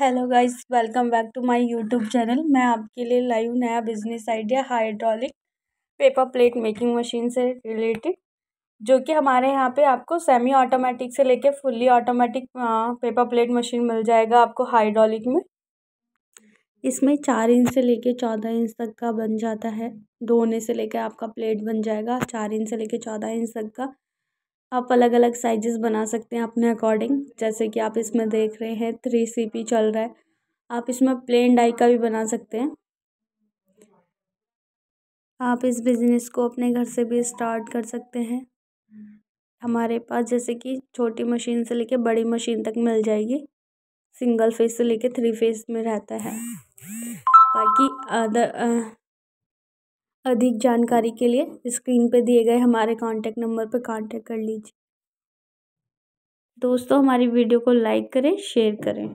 hello guys welcome back to my YouTube channel मैं आपके लिए लाइव नया business idea hydraulic paper plate making machine से related जो कि हमारे यहाँ पे आपको सेमी ऑटोमेटिक से लेके fully automatic paper plate machine मिल जाएगा आपको हाइड्रोलिक में इसमें चार इंच से लेके चौदह इंच तक का बन जाता है धोने से लेकर आपका प्लेट बन जाएगा चार इंच से लेकर चौदह इंच तक का आप अलग अलग साइजेस बना सकते हैं अपने अकॉर्डिंग जैसे कि आप इसमें देख रहे हैं थ्री सी पी चल रहा है आप इसमें प्लेन डाई का भी बना सकते हैं आप इस बिज़नेस को अपने घर से भी स्टार्ट कर सकते हैं हमारे पास जैसे कि छोटी मशीन से लेके बड़ी मशीन तक मिल जाएगी सिंगल फेस से लेके थ्री फेस में रहता है बाकी अदर अधिक जानकारी के लिए स्क्रीन पर दिए गए हमारे कॉन्टैक्ट नंबर पर कॉन्टैक्ट कर लीजिए दोस्तों हमारी वीडियो को लाइक करें शेयर करें